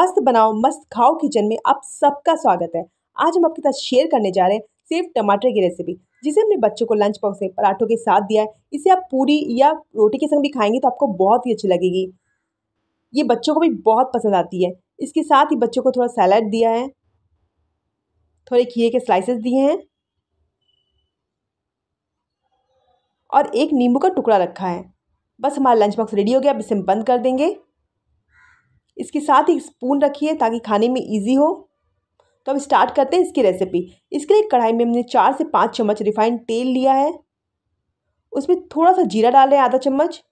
मस्त बनाओ मस्त खाओ किचन में आप सबका स्वागत है आज हम आपके साथ शेयर करने जा रहे हैं सिर्फ टमाटर की रेसिपी जिसे हमने बच्चों को लंच बॉक्स में पराठों के साथ दिया है इसे आप पूरी या रोटी के संग भी खाएंगे तो आपको बहुत ही अच्छी लगेगी ये बच्चों को भी बहुत पसंद आती है इसके साथ ही बच्चों को थोड़ा सैलड दिया है थोड़े खीरे के स्लाइसेस दिए हैं और एक नींबू का टुकड़ा रखा है बस हमारा लंच बॉक्स रेडी हो गया अब इसे हम बंद कर देंगे इसके साथ ही स्पून रखिए ताकि खाने में ईजी हो तो अब स्टार्ट करते हैं इसकी रेसिपी इसके लिए कढ़ाई में हमने चार से पाँच चम्मच रिफाइंड तेल लिया है उसमें थोड़ा सा जीरा डाल रहे हैं आधा चम्मच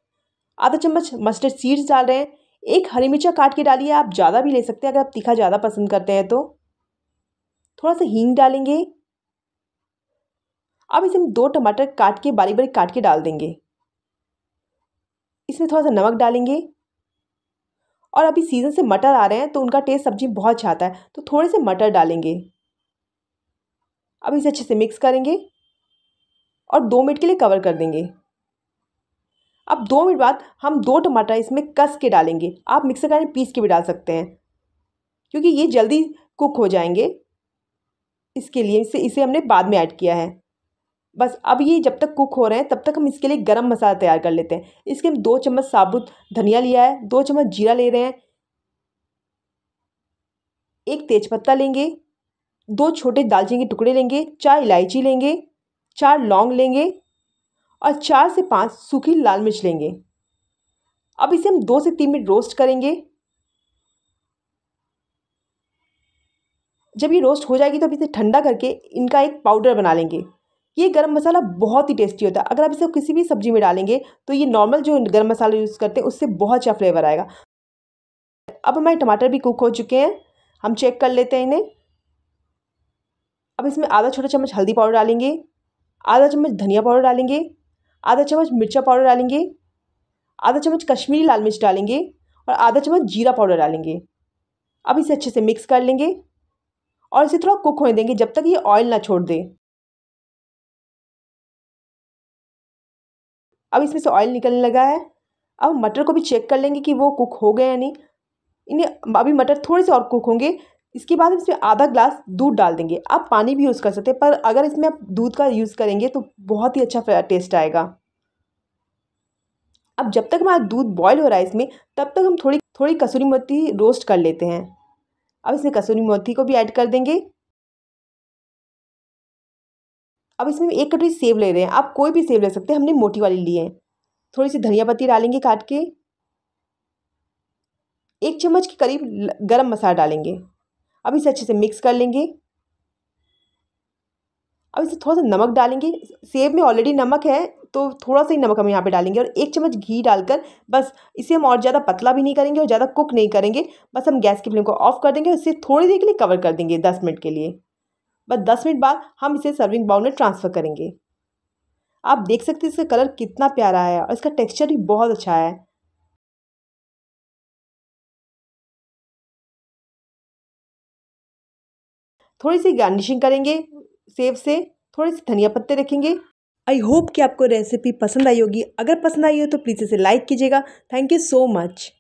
आधा चम्मच मस्टर्ड सीड्स डाल रहे हैं एक हरी मिर्चा काट के डालिए आप ज़्यादा भी ले सकते हैं अगर आप तीखा ज़्यादा पसंद करते हैं तो थोड़ा सा हींग डालेंगे अब इसमें दो टमाटर काट के बारीक बारीक काट के डाल देंगे इसमें थोड़ा सा नमक डालेंगे और अभी सीज़न से मटर आ रहे हैं तो उनका टेस्ट सब्ज़ी में बहुत आता है तो थोड़े से मटर डालेंगे अब इसे अच्छे से मिक्स करेंगे और दो मिनट के लिए कवर कर देंगे अब दो मिनट बाद हम दो टमाटर इसमें कस के डालेंगे आप मिक्सर ग्राइंडर पीस के भी डाल सकते हैं क्योंकि ये जल्दी कुक हो जाएंगे इसके लिए इसे इसे हमने बाद में ऐड किया है बस अब ये जब तक कुक हो रहे हैं तब तक हम इसके लिए गरम मसाला तैयार कर लेते हैं इसके हम दो चम्मच साबुत धनिया लिया है दो चम्मच जीरा ले रहे हैं एक तेज़पत्ता लेंगे दो छोटे दालचीनी के टुकड़े लेंगे चार इलायची लेंगे चार लौंग लेंगे और चार से पाँच सूखी लाल मिर्च लेंगे अब इसे हम दो से तीन मिनट रोस्ट करेंगे जब ये रोस्ट हो जाएगी तो अब इसे ठंडा करके इनका एक पाउडर बना लेंगे ये गरम मसाला बहुत ही टेस्टी होता है अगर आप इसे किसी भी सब्जी में डालेंगे तो ये नॉर्मल जो गरम मसाला यूज़ करते हैं उससे बहुत अच्छा फ्लेवर आएगा अब हमारे टमाटर भी कुक हो चुके हैं हम चेक कर लेते हैं इन्हें अब इसमें आधा छोटा चम्मच हल्दी पाउडर डालेंगे आधा चम्मच धनिया पाउडर डालेंगे आधा चम्मच मिर्चा पाउडर डालेंगे आधा चम्मच कश्मीरी लाल मिर्च डालेंगे और आधा चम्मच जीरा पाउडर डालेंगे अब इसे अच्छे से मिक्स कर लेंगे और इसे थोड़ा कुक होने देंगे जब तक ये ऑयल ना छोड़ दे अब इसमें से ऑयल निकलने लगा है अब मटर को भी चेक कर लेंगे कि वो कुक हो गए या नहीं इन्हें अभी मटर थोड़े से और कुक होंगे इसके बाद हम इसमें आधा ग्लास दूध डाल देंगे आप पानी भी यूज़ कर सकते हैं पर अगर इसमें आप दूध का यूज़ करेंगे तो बहुत ही अच्छा टेस्ट आएगा अब जब तक हमारा दूध बॉयल हो रहा है इसमें तब तक हम थोड़ी थोड़ी कसूरी मोती रोस्ट कर लेते हैं अब इसमें कसूरी मोती को भी ऐड कर देंगे अब इसमें एक कटोरी सेब ले रहे हैं आप कोई भी सेब ले सकते हैं हमने मोटी वाली ली है थोड़ी सी धनिया पत्ती डालेंगे काट के एक चम्मच के करीब गरम मसाला डालेंगे अब इसे अच्छे से मिक्स कर लेंगे अब इसे थोड़ा सा नमक डालेंगे सेब में ऑलरेडी नमक है तो थोड़ा सा ही नमक हम यहाँ पे डालेंगे और एक चम्मच घी डालकर बस इसे हम और ज़्यादा पतला भी नहीं करेंगे और ज़्यादा कुक नहीं करेंगे बस हम गैस की फ्लेम को ऑफ कर देंगे और इसे थोड़ी देर के लिए कवर कर देंगे दस मिनट के लिए बस दस मिनट बाद हम इसे सर्विंग बाउल में ट्रांसफ़र करेंगे आप देख सकते हैं इसका कलर कितना प्यारा है और इसका टेक्सचर भी बहुत अच्छा है थोड़ी सी गार्निशिंग करेंगे सेब से थोड़े से धनिया पत्ते रखेंगे आई होप कि आपको रेसिपी पसंद आई होगी अगर पसंद आई हो तो प्लीज़ इसे लाइक कीजिएगा थैंक यू सो मच